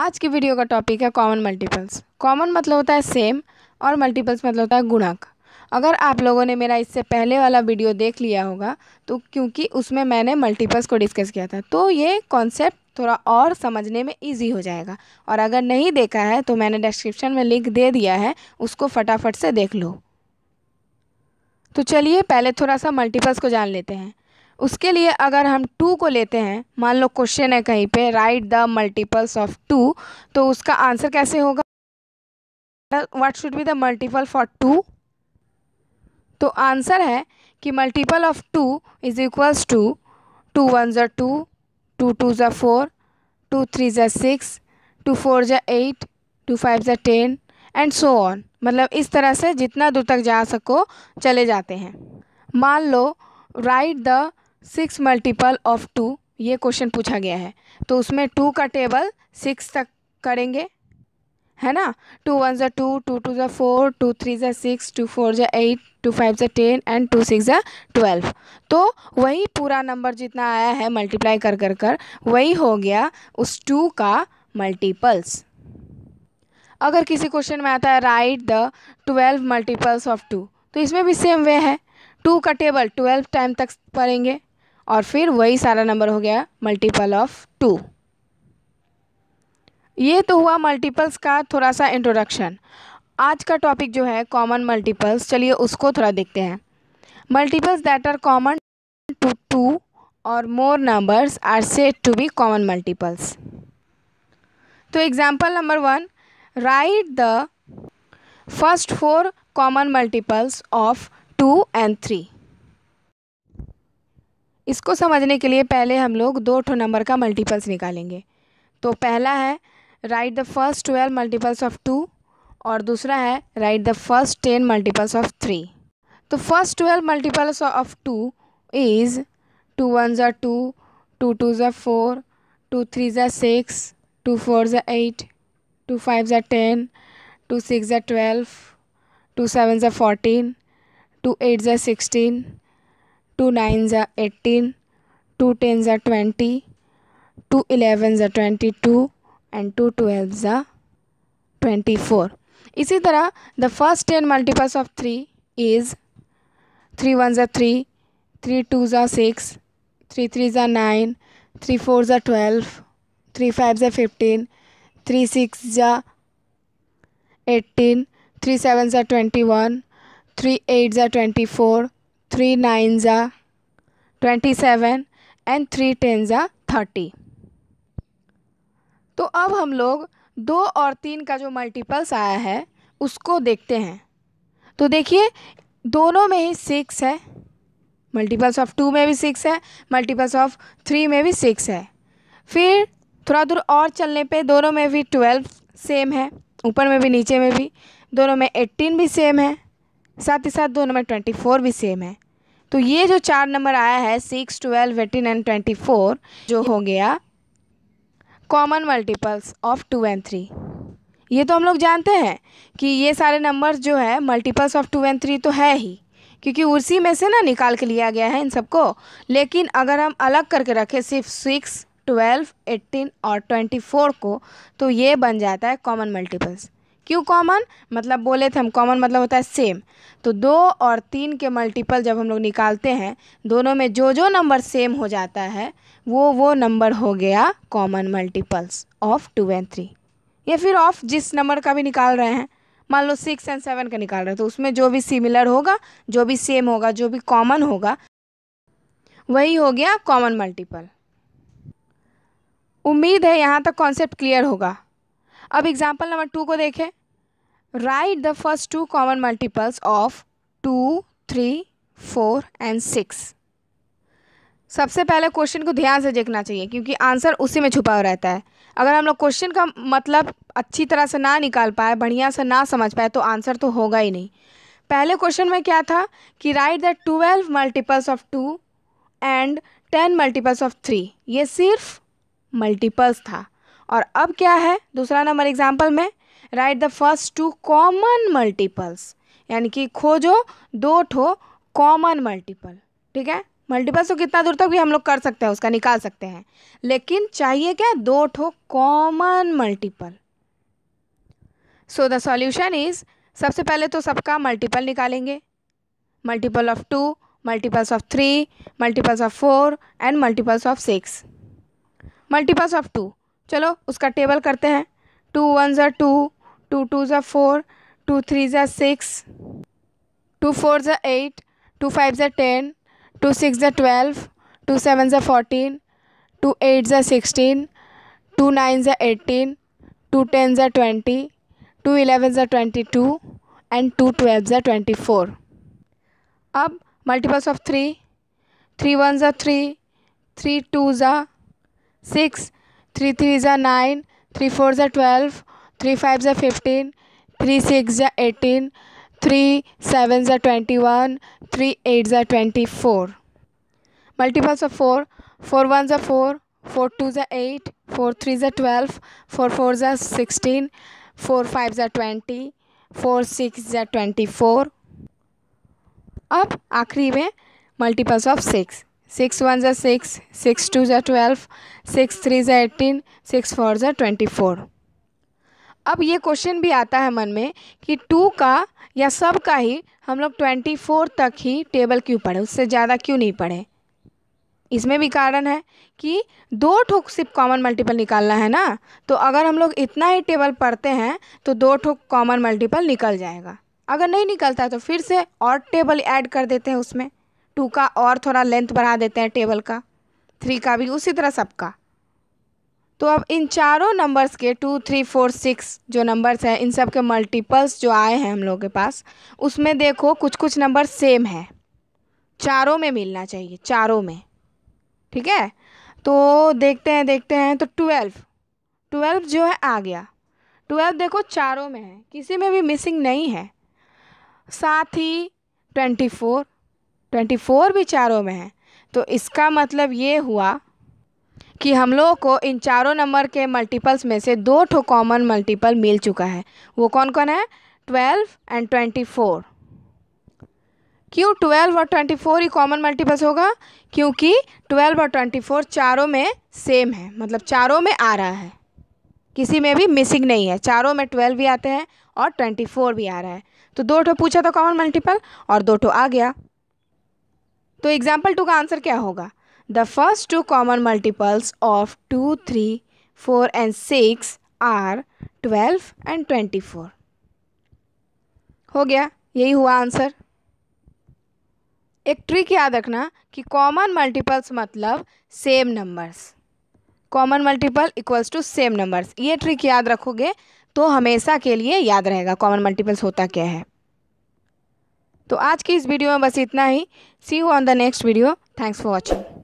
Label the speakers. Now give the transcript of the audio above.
Speaker 1: आज की वीडियो का टॉपिक है कॉमन मल्टीपल्स कॉमन मतलब होता है सेम और मल्टीपल्स मतलब होता है गुणक अगर आप लोगों ने मेरा इससे पहले वाला वीडियो देख लिया होगा तो क्योंकि उसमें मैंने मल्टीपल्स को डिस्कस किया था तो ये कॉन्सेप्ट थोड़ा और समझने में इजी हो जाएगा और अगर नहीं देखा है तो मैंने डिस्क्रिप्शन में लिंक दे दिया है उसको फटाफट से देख लो तो चलिए पहले थोड़ा सा मल्टीपल्स को जान लेते हैं उसके लिए अगर हम टू को लेते हैं मान लो क्वेश्चन है कहीं पे write the multiples of two तो उसका आंसर कैसे होगा what should be the multiple for two तो आंसर है कि multiple of two is equals to two one ज़ा टू टू टू ज़ा फोर टू थ्री ज़ा सिक्स टू फोर ज़ा एट टू फाइव ज़ा टेन एंड सो ऑन मतलब इस तरह से जितना दूर तक जा सको चले जाते हैं मान लो write the six multiple of two ये क्वेश्चन पूछा गया है तो उसमें टू का टेबल सिक्स तक करेंगे है ना टू वन ज़ा टू टू टू ज़ा फोर टू थ्री ज़ा सिक्स टू फोर ज़ा एट टू फाइव ज़ा टेन एंड टू सिक्स ज़ा ट्वेल्व तो वही पूरा नंबर जितना आया है मल्टीप्लाई कर कर कर वही हो गया उस टू का मल्टीपल्स अगर किसी क्वेश्चन में आता है write the twelve multiples of two तो इसमें भी सेम वे है टू का टेबल ट्वेल्व टाइम तक पढ़ेंगे और फिर वही सारा नंबर हो गया मल्टीपल ऑफ टू ये तो हुआ मल्टीपल्स का थोड़ा सा इंट्रोडक्शन आज का टॉपिक जो है कॉमन मल्टीपल्स चलिए उसको थोड़ा देखते हैं multiples that are common to two और more numbers are said to be common multiples तो example number one write the first four common multiples of two and three इसको समझने के लिए पहले हम लोग दो ठो नंबर का मल्टीपल्स निकालेंगे तो पहला है write the first twelve multiples of two और दूसरा है write the first ten multiples of three तो first twelve multiples of two is two one ज़ा टू टू टू ज़ा फोर टू थ्री ज़ा सिक्स टू फोर ज़ा eight two five ज़ा ten two six ज़ा ट्वेल्व टू सेवन ज़ा fourteen two eight ज़ा sixteen two nine ज़ा eighteen two ten ज़ा ट्वेंटी टू इलेवन ज़ा twenty two and two twelve ज़ा ट्वेंटी फोर इसी तरह the first ten multiples of three is three one ज़ा three three two ज़ा six three three ज़ा nine three four ज़ा twelve three five ज़ा fifteen three six ज़ा eighteen three seven ज़ा ट्वेंटी वन थ्री एट ज़ा twenty four three nines are seven and three ten ज़ा thirty तो अब हम लोग दो और तीन का जो मल्टीपल्स आया है उसको देखते हैं तो देखिए दोनों में ही सिक्स है मल्टीपल्स ऑफ टू में भी सिक्स है मल्टीपल्स ऑफ थ्री में भी सिक्स है फिर थोड़ा दूर और चलने पे दोनों में भी ट्वेल्व सेम है ऊपर में भी नीचे में भी दोनों में एट्टीन भी सेम है साथ ही साथ दो नंबर ट्वेंटी फोर भी सेम है तो ये जो चार नंबर आया है six twelve eighteen and twenty four जो हो गया common multiples of two and three ये तो हम लोग जानते हैं कि ये सारे नंबर जो है multiples of two and three तो है ही क्योंकि उसी में से ना निकाल के लिया गया है इन सबको लेकिन अगर हम अलग करके रखें सिर्फ सिक्स ट्वेल्व एट्टीन और ट्वेंटी फोर को तो ये बन जाता है कॉमन मल्टीपल्स क्यों कॉमन मतलब बोले थे हम कॉमन मतलब होता है सेम तो दो और तीन के मल्टीपल जब हम लोग निकालते हैं दोनों में जो जो नंबर सेम हो जाता है वो वो नंबर हो गया common multiples of two and three या फिर ऑफ जिस नंबर का भी निकाल रहे हैं मान लो सिक्स एंड सेवन का निकाल रहे हैं तो उसमें जो भी सिमिलर होगा जो भी सेम होगा जो भी कॉमन होगा वही हो गया कॉमन मल्टीपल उम्मीद है यहाँ तक कॉन्सेप्ट क्लियर होगा अब एग्जाम्पल नंबर टू को देखें write the first two common multiples of two three four and six सबसे पहले क्वेश्चन को ध्यान से देखना चाहिए क्योंकि आंसर उसी में छुपा हुआ रहता है अगर हम लोग क्वेश्चन का मतलब अच्छी तरह से ना निकाल पाए बढ़िया से ना समझ पाए तो आंसर तो होगा ही नहीं पहले क्वेश्चन में क्या था कि write the twelve multiples of two and ten multiples of three ये सिर्फ मल्टीपल्स था और अब क्या है दूसरा नंबर एग्जाम्पल में write the first two common multiples यानी कि खोजो दो ठो कॉमन मल्टीपल ठीक है मल्टीपल्स तो कितना दूर तक भी हम लोग कर सकते हैं उसका निकाल सकते हैं लेकिन चाहिए क्या दो ठो common multiple so the solution is सबसे पहले तो सबका मल्टीपल निकालेंगे multiple of two multiples of three multiples of four and multiples of six multiples of two चलो उसका टेबल करते हैं टू वन ज़ा टू टू टू ज़ा फोर टू थ्री ज़ा सिक्स टू फोर ज़ा एट टू फाइव ज़ा ten two six ज़ा ट्वेल्व टू सेवन ज़ा फोर्टीन टू एट ज़ा सिक्सटीन टू नाइन ज़ा एटीन टू टेन ज़ा ट्वेंटी टू इलेवन ज़ा twenty two and two twelve ज़ा ट्वेंटी फोर अब multiples of three three one ज़ा थ्री थ्री टू ज़ा सिक्स थ्री थ्री ज़ा नाइन थ्री फोर ज़ा ट्वेल्व थ्री फाइव ज़ा फिफ्टीन थ्री सिक्स ज़ा एटीन थ्री सेवन ज़ा ट्वेंटी वन थ्री एट ज़ा twenty four multiples of four four one ज़ा four four two ज़ा eight four three ज़ा twelve four four ज़ा sixteen four five ज़ा twenty four six ज़ा twenty four अब आखिरी में multiples of six six one ज़ा सिक्स सिक्स टू ज़ा ट्वेल्व सिक्स थ्री ज़ा एटीन सिक्स फोर ज़ा ट्वेंटी फोर अब ये क्वेश्चन भी आता है मन में कि टू का या सब का ही हम लोग ट्वेंटी फोर तक ही टेबल क्यों पढ़े उससे ज़्यादा क्यों नहीं पढ़े इसमें भी कारण है कि दो ठोक सिर्फ कॉमन मल्टीपल निकालना है ना तो अगर हम लोग इतना ही टेबल पढ़ते हैं तो दो ठोक कॉमन मल्टीपल निकल जाएगा अगर नहीं निकलता तो फिर से और टेबल ऐड कर देते हैं उसमें टू का और थोड़ा लेंथ बढ़ा देते हैं टेबल का थ्री का भी उसी तरह सबका तो अब इन चारों नंबर्स के टू थ्री फोर सिक्स जो नंबर्स हैं इन सब के मल्टीपल्स जो आए हैं हम लोग के पास उसमें देखो कुछ कुछ नंबर सेम है चारों में मिलना चाहिए चारों में ठीक है तो देखते हैं देखते हैं तो ट्वेल्व ट्वेल्व जो है आ गया ट्वेल्व देखो चारों में है किसी में भी मिसिंग नहीं है साथ ही ट्वेंटी फोर ट्वेंटी फोर भी चारों में है तो इसका मतलब ये हुआ कि हम लोगों को इन चारों नंबर के मल्टीपल्स में से दो ठो कॉमन मल्टीपल मिल चुका है वो कौन कौन है ट्वेल्व एंड ट्वेंटी फोर क्यों ट्वेल्व और ट्वेंटी फोर ही कॉमन मल्टीपल्स होगा क्योंकि ट्वेल्व और ट्वेंटी फोर चारों में सेम है मतलब चारों में आ रहा है किसी में भी मिसिंग नहीं है चारों में ट्वेल्व भी आते हैं और ट्वेंटी फोर भी आ रहा है तो दो ठो पूछा तो कॉमन मल्टीपल और दो ठो आ गया तो एग्जाम्पल टू का आंसर क्या होगा the first two common multiples of two three four and six are twelve and twenty four हो गया यही हुआ आंसर एक ट्रिक याद रखना कि कॉमन मल्टीपल्स मतलब same numbers common multiple equals to same numbers ये ट्रिक याद रखोगे तो हमेशा के लिए याद रहेगा कॉमन मल्टीपल्स होता क्या है तो आज की इस वीडियो में बस इतना ही see you on the next video thanks for watching